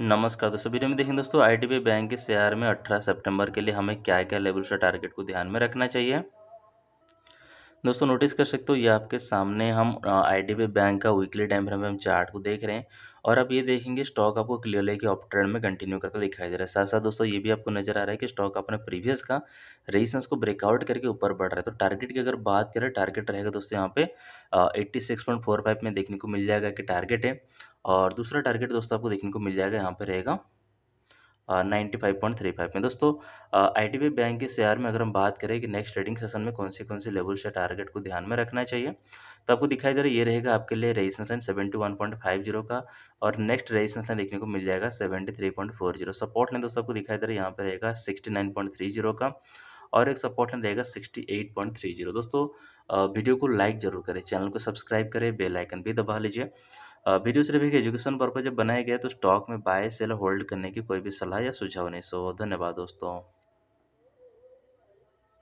नमस्कार दोस्तों वीडियो में देखें दोस्तों आई बैंक के शेयर में 18 सितंबर के लिए हमें क्या क्या लेवल्स और टारगेट को ध्यान में रखना चाहिए दोस्तों नोटिस कर सकते हो ये आपके सामने हम आई बैंक का वीकली टाइम फ्रेम हम चार्ट को देख रहे हैं और अब ये देखेंगे स्टॉक आपको क्लियरली कि अप ट्रेंड में कंटिन्यू करता दिखाई दे रहा है साथ साथ दोस्तों ये भी आपको नजर आ रहा है कि स्टॉक अपने प्रीवियस का रेजिस्टेंस को ब्रेकआउट करके ऊपर बढ़ रहा है तो टारगेट की अगर बात करें टारगेट रहेगा दोस्तों यहाँ पे eighty six point four five में देखने को मिल जाएगा कि टारगेट है और दूसरा टारगेट दोस्तों आपको देखने को मिल जाएगा यहाँ पर रहेगा ninety five point three five में दोस्तों आई टी बी बैंक के शेयर में अगर हम बात करें कि नेक्स्ट ट्रेडिंग सेशन में कौन से कौन से लेवल से टारगेट को ध्यान में रखना चाहिए तो आपको दिखाई दे रहा है ये रहेगा आपके लिए resistance line seventy one point five zero का और नेक्स्ट रेजिस्टेंस लाइन देखने को मिल जाएगा seventy three point four zero support line दोस्तों आपको दिखाई दे रहा है यहाँ पर रहेगा sixty nine point three zero का और एक सपोर्ट लाइन रहेगा sixty eight point three zero दोस्तों वीडियो को लाइक जरूर करें चैनल को सब्सक्राइब करें बेलाइकन भी दबा लीजिए वीडियो सिर्फ एक एजुकेशन पर्पज जब बनाया गया तो स्टॉक में बाय सेल होल्ड करने की कोई भी सलाह या सुझाव नहीं सो धन्यवाद दोस्तों